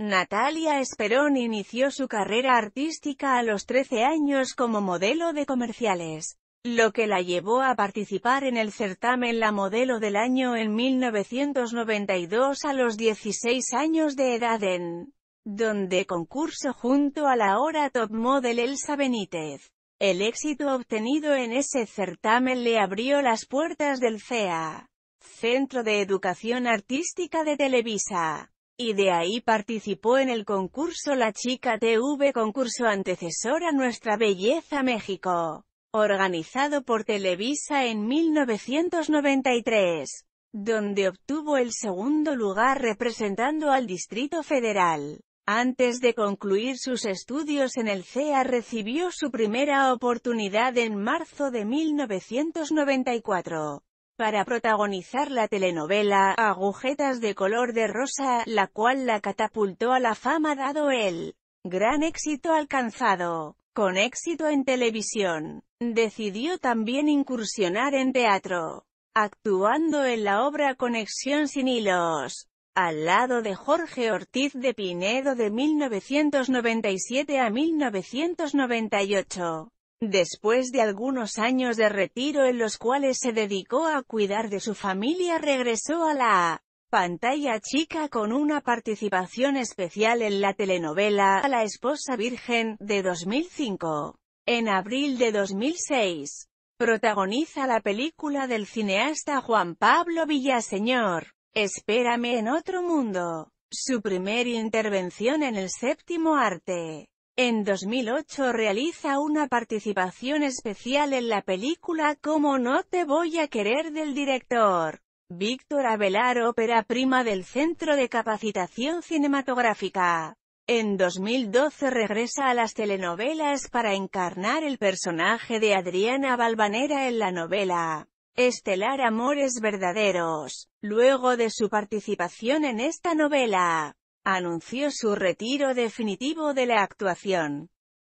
Natalia Esperón inició su carrera artística a los 13 años como modelo de comerciales, lo que la llevó a participar en el certamen La Modelo del Año en 1992 a los 16 años de edad en donde concurso junto a la hora top model Elsa Benítez. El éxito obtenido en ese certamen le abrió las puertas del CEA, Centro de Educación Artística de Televisa y de ahí participó en el concurso La Chica TV concurso antecesor a Nuestra Belleza México, organizado por Televisa en 1993, donde obtuvo el segundo lugar representando al Distrito Federal. Antes de concluir sus estudios en el CEA recibió su primera oportunidad en marzo de 1994 para protagonizar la telenovela Agujetas de color de rosa, la cual la catapultó a la fama dado el gran éxito alcanzado. Con éxito en televisión, decidió también incursionar en teatro, actuando en la obra Conexión sin hilos, al lado de Jorge Ortiz de Pinedo de 1997 a 1998. Después de algunos años de retiro en los cuales se dedicó a cuidar de su familia regresó a la pantalla chica con una participación especial en la telenovela A la esposa virgen, de 2005. En abril de 2006, protagoniza la película del cineasta Juan Pablo Villaseñor, Espérame en otro mundo, su primer intervención en el séptimo arte. En 2008 realiza una participación especial en la película Como no te voy a querer del director Víctor Abelar ópera prima del Centro de Capacitación Cinematográfica. En 2012 regresa a las telenovelas para encarnar el personaje de Adriana Balvanera en la novela Estelar Amores Verdaderos, luego de su participación en esta novela anunció su retiro definitivo de la actuación.